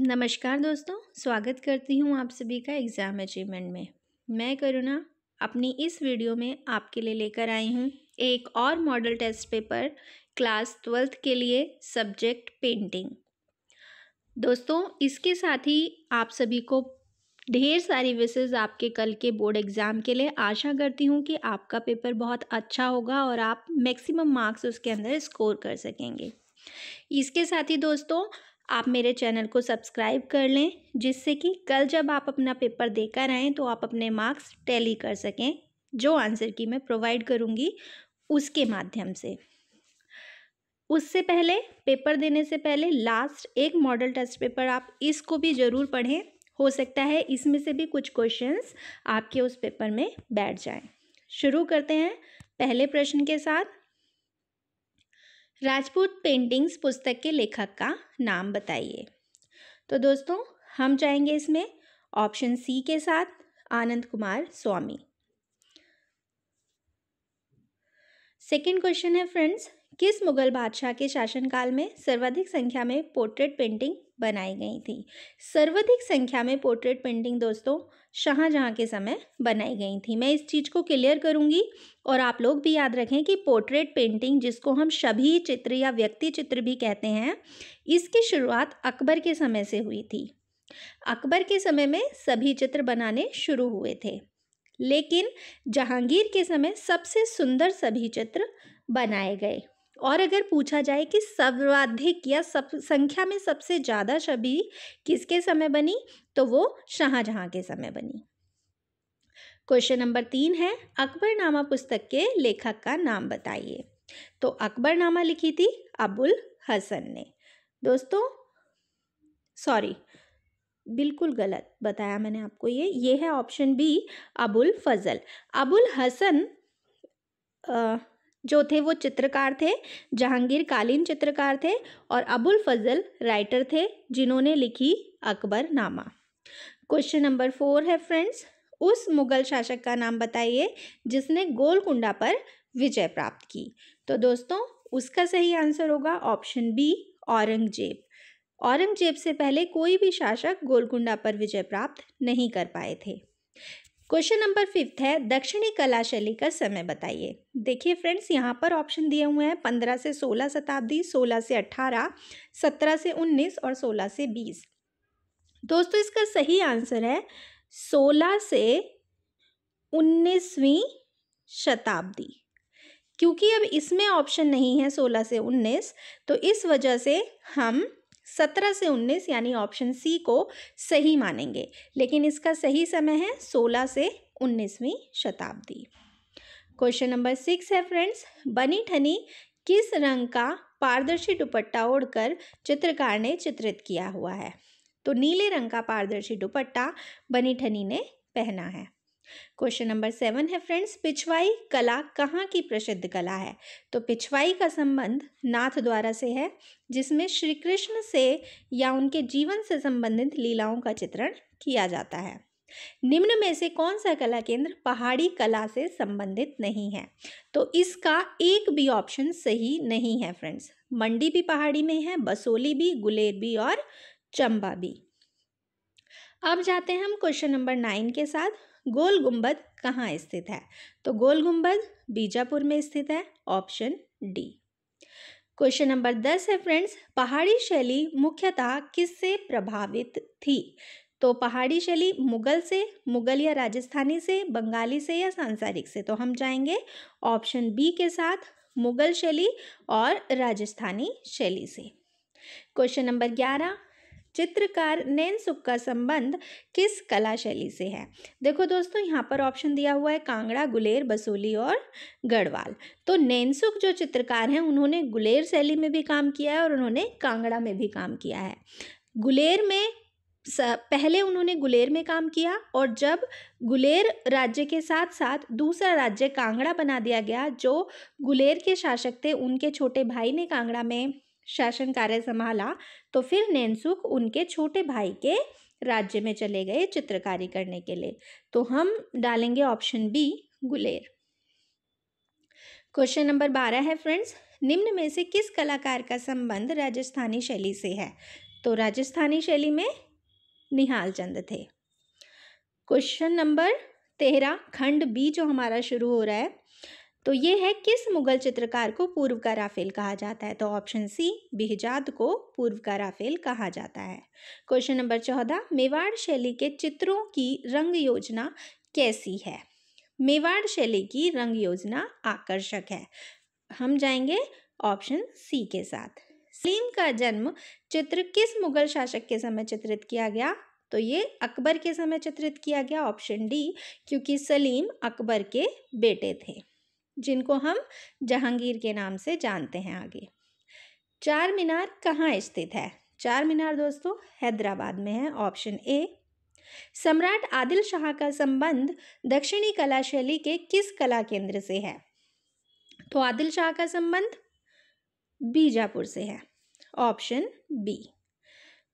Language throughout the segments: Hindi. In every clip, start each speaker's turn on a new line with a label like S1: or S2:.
S1: नमस्कार दोस्तों स्वागत करती हूँ आप सभी का एग्ज़ाम अचीवमेंट में मैं करुणा अपनी इस वीडियो में आपके लिए लेकर आई हूँ एक और model test paper class twelfth के लिए सब्जेक्ट पेंटिंग दोस्तों इसके साथ ही आप सभी को ढेर सारी विशेज आपके कल के बोर्ड एग्ज़ाम के लिए आशा करती हूँ कि आपका पेपर बहुत अच्छा होगा और आप मैक्सिमम मार्क्स उसके अंदर स्कोर कर सकेंगे इसके साथ ही दोस्तों आप मेरे चैनल को सब्सक्राइब कर लें जिससे कि कल जब आप अपना पेपर देकर आएँ तो आप अपने मार्क्स टैली कर सकें जो आंसर की मैं प्रोवाइड करूँगी उसके माध्यम से उससे पहले पेपर देने से पहले लास्ट एक मॉडल टेस्ट पेपर आप इसको भी ज़रूर पढ़ें हो सकता है इसमें से भी कुछ क्वेश्चंस आपके उस पेपर में बैठ जाएं। शुरू करते हैं पहले प्रश्न के साथ राजपूत पेंटिंग्स पुस्तक के लेखक का नाम बताइए तो दोस्तों हम जाएंगे इसमें ऑप्शन सी के साथ आनंद कुमार स्वामी सेकेंड क्वेश्चन है फ्रेंड्स किस मुगल बादशाह के शासनकाल में सर्वाधिक संख्या में पोर्ट्रेट पेंटिंग बनाई गई थी सर्वाधिक संख्या में पोर्ट्रेट पेंटिंग दोस्तों शाहजहाँ के समय बनाई गई थी मैं इस चीज़ को क्लियर करूँगी और आप लोग भी याद रखें कि पोर्ट्रेट पेंटिंग जिसको हम सभी चित्र या व्यक्ति चित्र भी कहते हैं इसकी शुरुआत अकबर के समय से हुई थी अकबर के समय में सभी चित्र बनाने शुरू हुए थे लेकिन जहांगीर के समय सबसे सुंदर सभी चित्र बनाए गए और अगर पूछा जाए कि सर्वाधिक या सब संख्या में सबसे ज़्यादा छवि किसके समय बनी तो वो शाहजहाँ के समय बनी क्वेश्चन नंबर तीन है अकबरनामा पुस्तक के लेखक का नाम बताइए तो अकबरनामा लिखी थी अबुल हसन ने दोस्तों सॉरी बिल्कुल गलत बताया मैंने आपको ये ये है ऑप्शन बी अबुल फजल अबुल हसन आ, जो थे वो चित्रकार थे जहांगीर कालीन चित्रकार थे और अबुल फजल राइटर थे जिन्होंने लिखी Akbar Nama question number four है फ्रेंड्स उस मुगल शासक का नाम बताइए जिसने गोलकुंडा पर विजय प्राप्त की तो दोस्तों उसका सही आंसर होगा ऑप्शन बी औरंगजेब औरंगजेब से पहले कोई भी शासक गोलकुंडा पर विजय प्राप्त नहीं कर पाए थे क्वेश्चन नंबर फिफ्थ है दक्षिणी कला शैली का समय बताइए देखिए फ्रेंड्स यहाँ पर ऑप्शन दिए हुए हैं पंद्रह से सोलह शताब्दी सोलह से अट्ठारह सत्रह से उन्नीस और सोलह से बीस दोस्तों इसका सही आंसर है सोलह से उन्नीसवीं शताब्दी क्योंकि अब इसमें ऑप्शन नहीं है सोलह से उन्नीस तो इस वजह से हम सत्रह से उन्नीस यानी ऑप्शन सी को सही मानेंगे लेकिन इसका सही समय है सोलह से उन्नीसवीं शताब्दी क्वेश्चन नंबर सिक्स है फ्रेंड्स बनी ठनी किस रंग का पारदर्शी दुपट्टा ओढ़कर चित्रकार ने चित्रित किया हुआ है तो नीले रंग का पारदर्शी दुपट्टा बनी ठनी ने पहना है क्वेश्चन नंबर सेवन है फ्रेंड्स पिछवाई कला कहाँ की प्रसिद्ध कला है तो पिछवाई का संबंध नाथ द्वारा से है जिसमें श्री कृष्ण से या उनके जीवन से संबंधित लीलाओं का चित्रण किया जाता है निम्न में से कौन सा कला केंद्र पहाड़ी कला से संबंधित नहीं है तो इसका एक भी ऑप्शन सही नहीं है फ्रेंड्स मंडी भी पहाड़ी में है बसोली भी गुलेर भी और चंबा भी अब जाते हैं हम क्वेश्चन नंबर नाइन के साथ गोल गुंबद कहाँ स्थित है तो गोल गुंबद बीजापुर में स्थित है ऑप्शन डी क्वेश्चन नंबर दस है फ्रेंड्स पहाड़ी शैली मुख्यतः किससे प्रभावित थी तो पहाड़ी शैली मुगल से मुगल या राजस्थानी से बंगाली से या सांसारिक से तो हम जाएंगे ऑप्शन बी के साथ मुगल शैली और राजस्थानी शैली से क्वेश्चन नंबर ग्यारह चित्रकार नैनसुख का संबंध किस कला शैली से है देखो दोस्तों यहाँ पर ऑप्शन दिया हुआ है कांगड़ा गुलेर बसोली और गढ़वाल तो नैनसुख जो चित्रकार हैं उन्होंने गुलेर शैली में भी काम किया है और उन्होंने कांगड़ा में भी काम किया है गुलेर में पहले उन्होंने गुलेर में काम किया और जब गुलेर राज्य के साथ साथ दूसरा राज्य कांगड़ा बना दिया गया जो गुलेर के शासक थे उनके छोटे भाई ने कांगड़ा में शासन कार्य संभाला तो फिर नैनसुख उनके छोटे भाई के राज्य में चले गए चित्रकारी करने के लिए तो हम डालेंगे option B Guler question number बारह है फ्रेंड्स निम्न में से किस कलाकार का संबंध राजस्थानी शैली से है तो राजस्थानी शैली में निहाल चंद थे क्वेश्चन नंबर तेरह खंड बी जो हमारा शुरू हो रहा है तो ये है किस मुगल चित्रकार को पूर्व का राफेल कहा जाता है तो ऑप्शन सी बेहजाद को पूर्व का राफेल कहा जाता है क्वेश्चन नंबर चौदह मेवाड़ शैली के चित्रों की रंग योजना कैसी है मेवाड़ शैली की रंग योजना आकर्षक है हम जाएंगे ऑप्शन सी के साथ सलीम का जन्म चित्र किस मुगल शासक के समय चित्रित किया गया तो ये अकबर के समय चित्रित किया गया ऑप्शन डी क्योंकि सलीम अकबर के बेटे थे जिनको हम जहांगीर के नाम से जानते हैं आगे चार मीनार कहाँ स्थित है चार मीनार दोस्तों हैदराबाद में है ऑप्शन ए सम्राट आदिल शाह का संबंध दक्षिणी कला शैली के किस कला केंद्र से है तो आदिल शाह का संबंध बीजापुर से है ऑप्शन बी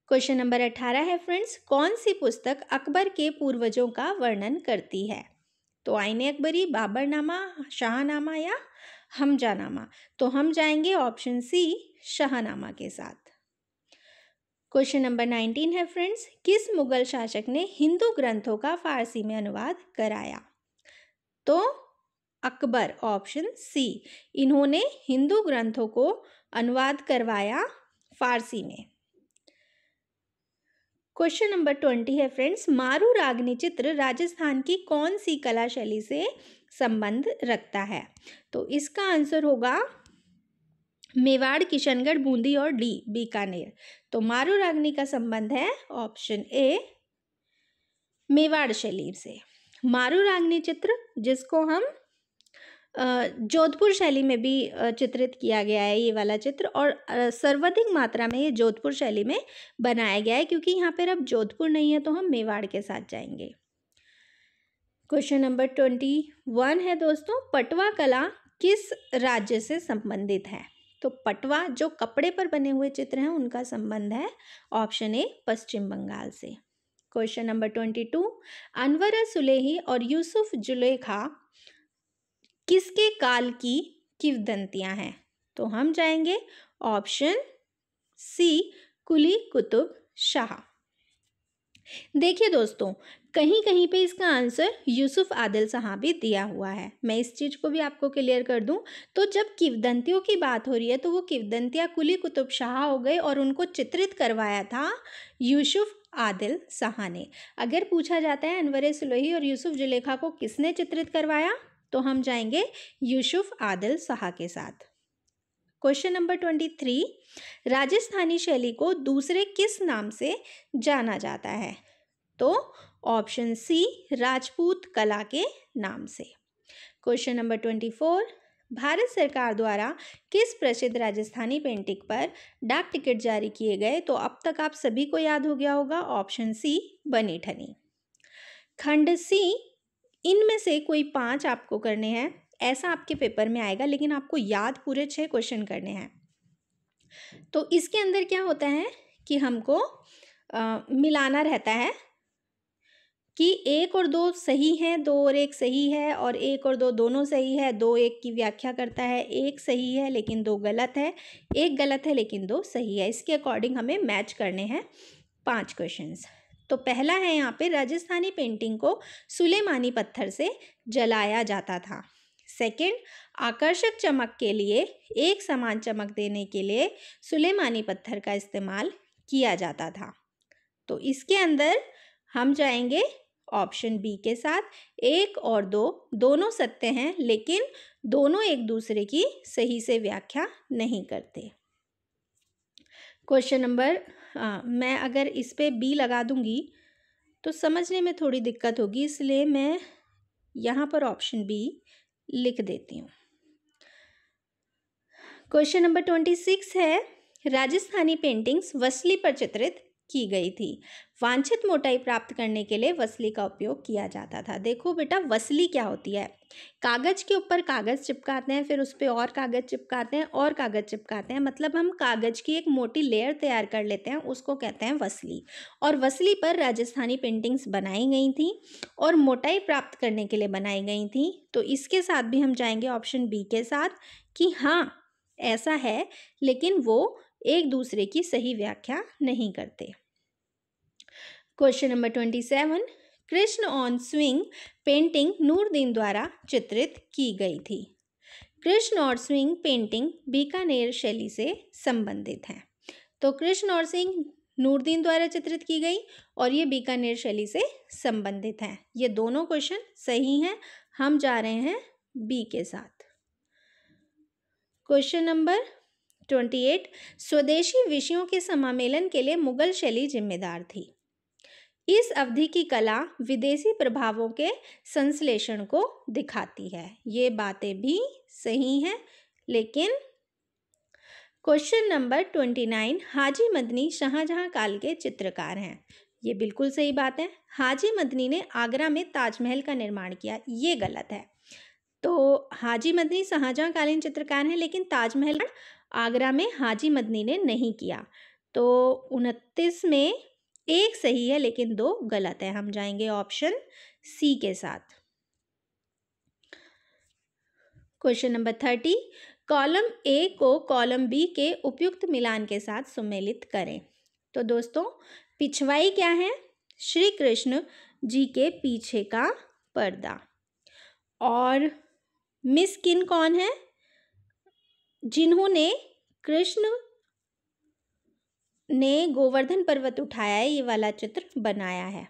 S1: क्वेश्चन नंबर अठारह है फ्रेंड्स कौन सी पुस्तक अकबर के पूर्वजों का वर्णन करती है तो आईने अकबरी बाबरनामा शाहनामा या हमजानामा तो हम जाएंगे ऑप्शन सी शाहनामा के साथ क्वेश्चन नंबर नाइनटीन है फ्रेंड्स किस मुगल शासक ने हिंदू ग्रंथों का फारसी में अनुवाद कराया तो अकबर ऑप्शन सी इन्होंने हिंदू ग्रंथों को अनुवाद करवाया फारसी में क्वेश्चन नंबर ट्वेंटी है फ्रेंड्स मारू रागनी चित्र राजस्थान की कौन सी कला शैली से संबंध रखता है तो इसका आंसर होगा मेवाड़ किशनगढ़ बूंदी और डी बीकानेर तो मारू रागनी का संबंध है ऑप्शन ए मेवाड़ शैली से मारू रागनी चित्र जिसको हम जोधपुर शैली में भी चित्रित किया गया है ये वाला चित्र और सर्वाधिक मात्रा में ये जोधपुर शैली में बनाया गया है क्योंकि यहाँ पर अब जोधपुर नहीं है तो हम मेवाड़ के साथ जाएंगे क्वेश्चन नंबर ट्वेंटी वन है दोस्तों पटवा कला किस राज्य से संबंधित है तो पटवा जो कपड़े पर बने हुए चित्र हैं उनका संबंध है ऑप्शन ए पश्चिम बंगाल से question number twenty two Anvara Suhaili और यूसुफ जुलेखा किसके काल की किवदंतियाँ हैं तो हम जाएंगे ऑप्शन सी कुली कुतुब शाह देखिए दोस्तों कहीं कहीं पे इसका आंसर यूसुफ आदिल साहब भी दिया हुआ है मैं इस चीज़ को भी आपको क्लियर कर दूं तो जब किवदंतियों की बात हो रही है तो वो किवदंतियाँ कुली कुतुब शाह हो गए और उनको चित्रित करवाया था यूसुफ आदिल साहा ने अगर पूछा जाता है अनवर सुलोही और यूसुफ जुलेखा को किसने चित्रित करवाया तो हम जाएंगे यूसुफ आदिल शाह के साथ question number twenty three Rajasthani शैली को दूसरे किस नाम से जाना जाता है तो ऑप्शन सी राजपूत कला के नाम से question number twenty four Bharat सरकार द्वारा किस प्रसिद्ध राजस्थानी पेंटिंग पर डाक टिकट जारी किए गए तो अब तक आप सभी को याद हो गया होगा ऑप्शन सी बनी ठनी खंड सी इनमें से कोई पाँच आपको करने हैं ऐसा आपके पेपर में आएगा लेकिन आपको याद पूरे छः क्वेश्चन करने हैं तो इसके अंदर क्या होता है कि हमको आ, मिलाना रहता है कि एक और दो सही हैं दो और एक सही है और एक और दो दोनों सही है दो एक की व्याख्या करता है एक सही है लेकिन दो गलत है एक गलत है लेकिन दो सही है इसके अकॉर्डिंग हमें मैच करने हैं पांच क्वेश्चंस तो पहला है यहाँ पे राजस्थानी पेंटिंग को सुलेमानी पत्थर से जलाया जाता था सेकंड आकर्षक चमक के लिए एक समान चमक देने के लिए सुलेमानी पत्थर का इस्तेमाल किया जाता था तो इसके अंदर हम जाएंगे ऑप्शन बी के साथ एक और दो दोनों सत्य हैं लेकिन दोनों एक दूसरे की सही से व्याख्या नहीं करते क्वेश्चन नंबर मैं अगर इस पर बी लगा दूंगी तो समझने में थोड़ी दिक्कत होगी इसलिए मैं यहाँ पर ऑप्शन बी लिख देती हूँ क्वेश्चन नंबर ट्वेंटी सिक्स है राजस्थानी पेंटिंग्स वसली पर चित्रित की गई थी वांछित मोटाई प्राप्त करने के लिए वसली का उपयोग किया जाता था देखो बेटा वसली क्या होती है कागज़ के ऊपर कागज़ चिपकाते हैं फिर उस पर और कागज़ चिपकाते हैं और कागज़ चिपकाते हैं मतलब हम कागज़ की एक मोटी लेयर तैयार कर लेते हैं उसको कहते हैं वसली और वसली पर राजस्थानी पेंटिंग्स बनाई गई थी और मोटाई प्राप्त करने के लिए बनाई गई थी तो इसके साथ भी हम जाएंगे ऑप्शन बी के साथ कि हाँ ऐसा है लेकिन वो एक दूसरे की सही व्याख्या नहीं करते question number twenty seven Krishna on swing painting Nuruddin द्वारा चित्रित की गई थी कृष्ण और स्विंग पेंटिंग बीकानेर शैली से संबंधित हैं तो कृष्ण और सिंह नूरदीन द्वारा चित्रित की गई और ये बीकानेर शैली से संबंधित हैं ये दोनों क्वेश्चन सही हैं हम जा रहे हैं बी के साथ क्वेश्चन नंबर ट्वेंटी एट स्वदेशी विषयों के समामेलन के लिए मुगल शैली जिम्मेदार थी इस अवधि की कला विदेशी प्रभावों के संश्लेषण को दिखाती है ये बातें भी सही हैं लेकिन question number twenty nine Haji Madani Shahjahan काल के चित्रकार हैं ये बिल्कुल सही बात है हाजी मदनी ने आगरा में ताजमहल का निर्माण किया ये गलत है तो हाजी मदनी शाहजहाँ कालीन चित्रकार हैं लेकिन ताजमहल आगरा में हाजी मदनी ने नहीं किया तो उनतीस में एक सही है लेकिन दो गलत है हम जाएंगे ऑप्शन सी के साथ question number thirty column A को कॉलम बी के उपयुक्त मिलान के साथ सम्मिलित करें तो दोस्तों पिछवाई क्या है श्री कृष्ण जी के पीछे का पर्दा और मिस किन कौन है जिन्होंने कृष्ण ने गोवर्धन पर्वत उठाया है ये वाला चित्र बनाया है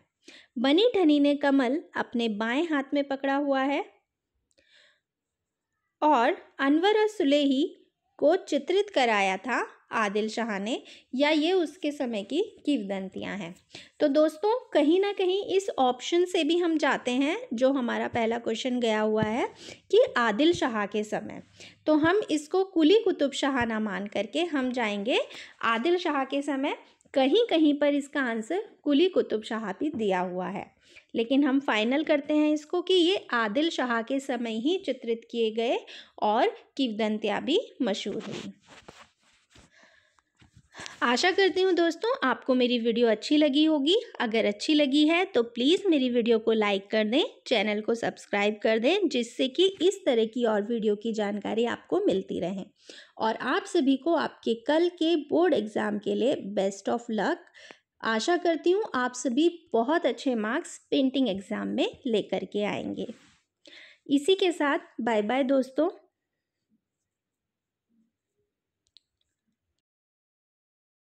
S1: बनी ठनी ने कमल अपने बाएं हाथ में पकड़ा हुआ है और अनवर सुलेही को चित्रित कराया था आदिल शाह ने या ये उसके समय की किवदंतियाँ हैं तो दोस्तों कहीं ना कहीं इस ऑप्शन से भी हम जाते हैं जो हमारा पहला क्वेश्चन गया हुआ है कि आदिल शाह के समय तो हम इसको कुली कुतुब शाह ना मान करके हम जाएंगे आदिल शाह के समय कहीं कहीं पर इसका आंसर कुली कुतुब शाह भी दिया हुआ है लेकिन हम फाइनल करते हैं इसको कि ये आदिल शाह के समय ही चित्रित किए गए और किवदंतियाँ भी मशहूर हुई आशा करती हूँ दोस्तों आपको मेरी वीडियो अच्छी लगी होगी अगर अच्छी लगी है तो प्लीज़ मेरी वीडियो को लाइक कर दें चैनल को सब्सक्राइब कर दें जिससे कि इस तरह की और वीडियो की जानकारी आपको मिलती रहे और आप सभी को आपके कल के बोर्ड एग्ज़ाम के लिए बेस्ट ऑफ लक आशा करती हूँ आप सभी बहुत अच्छे मार्क्स पेंटिंग एग्ज़ाम में लेकर के आएंगे इसी के साथ बाय बाय दोस्तों